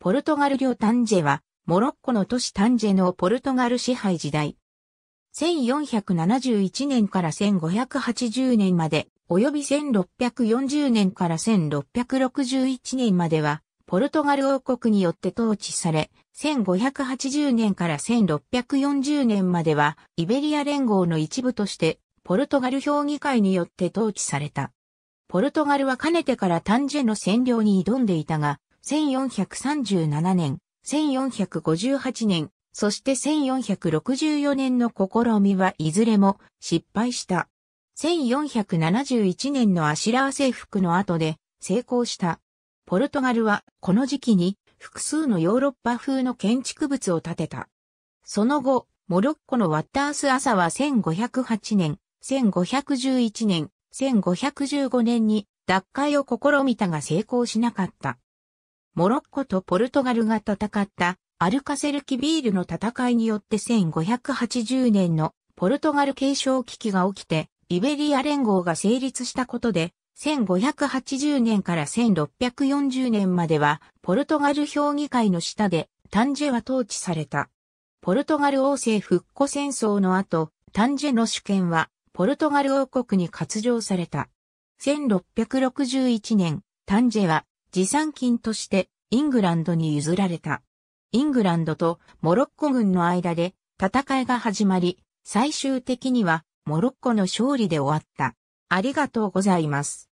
ポルトガル領タンジェは、モロッコの都市タンジェのポルトガル支配時代。1471年から1580年まで、及び1640年から1661年までは、ポルトガル王国によって統治され、1580年から1640年までは、イベリア連合の一部として、ポルトガル評議会によって統治された。ポルトガルはかねてからタンジェの占領に挑んでいたが、1437年、1458年、そして1464年の試みはいずれも失敗した。1471年のアシラー征服の後で成功した。ポルトガルはこの時期に複数のヨーロッパ風の建築物を建てた。その後、モロッコのワッタース朝は1508年、1511年、1515年に脱会を試みたが成功しなかった。モロッコとポルトガルが戦ったアルカセルキビールの戦いによって1580年のポルトガル継承危機が起きて、イベリア連合が成立したことで、1580年から1640年までは、ポルトガル評議会の下で、タンジェは統治された。ポルトガル王政復古戦争の後、タンジェの主権は、ポルトガル王国に割譲された。1661年、タンジェは、持参金としてイングランドに譲られた。イングランドとモロッコ軍の間で戦いが始まり、最終的にはモロッコの勝利で終わった。ありがとうございます。